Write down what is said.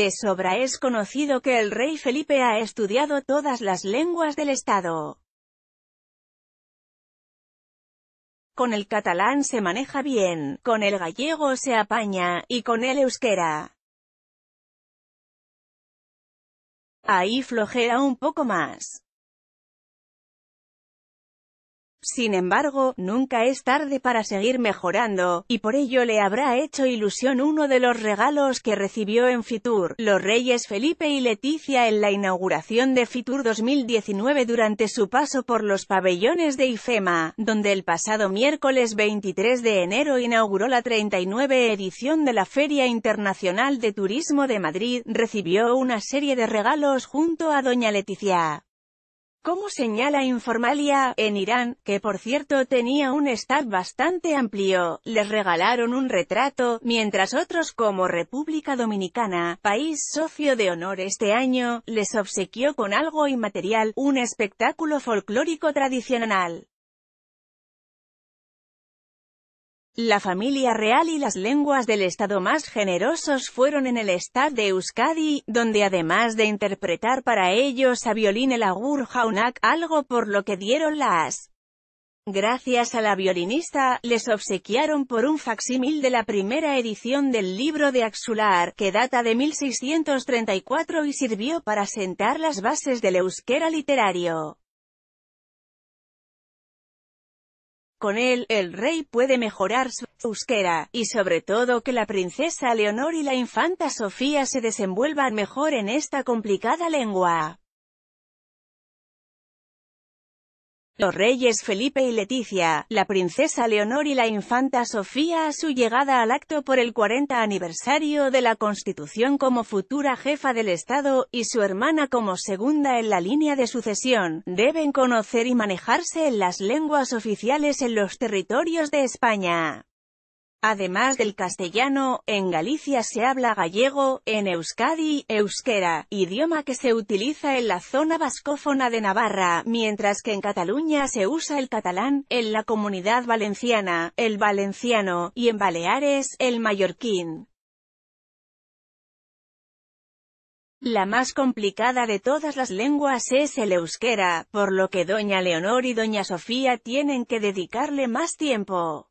De sobra es conocido que el rey Felipe ha estudiado todas las lenguas del Estado. Con el catalán se maneja bien, con el gallego se apaña, y con el euskera. Ahí flojea un poco más. Sin embargo, nunca es tarde para seguir mejorando, y por ello le habrá hecho ilusión uno de los regalos que recibió en Fitur, los reyes Felipe y Leticia en la inauguración de Fitur 2019 durante su paso por los pabellones de IFEMA, donde el pasado miércoles 23 de enero inauguró la 39 edición de la Feria Internacional de Turismo de Madrid, recibió una serie de regalos junto a doña Leticia. Como señala Informalia, en Irán, que por cierto tenía un staff bastante amplio, les regalaron un retrato, mientras otros como República Dominicana, país socio de honor este año, les obsequió con algo inmaterial, un espectáculo folclórico tradicional. La familia real y las lenguas del Estado más generosos fueron en el Estado de Euskadi, donde además de interpretar para ellos a violín el agur jaunak algo por lo que dieron las gracias a la violinista, les obsequiaron por un facsímil de la primera edición del libro de Axular, que data de 1634 y sirvió para sentar las bases del euskera literario. Con él, el rey puede mejorar su euskera, y sobre todo que la princesa Leonor y la infanta Sofía se desenvuelvan mejor en esta complicada lengua. Los reyes Felipe y Leticia, la princesa Leonor y la infanta Sofía a su llegada al acto por el 40 aniversario de la Constitución como futura jefa del Estado, y su hermana como segunda en la línea de sucesión, deben conocer y manejarse en las lenguas oficiales en los territorios de España. Además del castellano, en Galicia se habla gallego, en Euskadi, euskera, idioma que se utiliza en la zona vascófona de Navarra, mientras que en Cataluña se usa el catalán, en la comunidad valenciana, el valenciano, y en Baleares, el mallorquín. La más complicada de todas las lenguas es el euskera, por lo que doña Leonor y doña Sofía tienen que dedicarle más tiempo.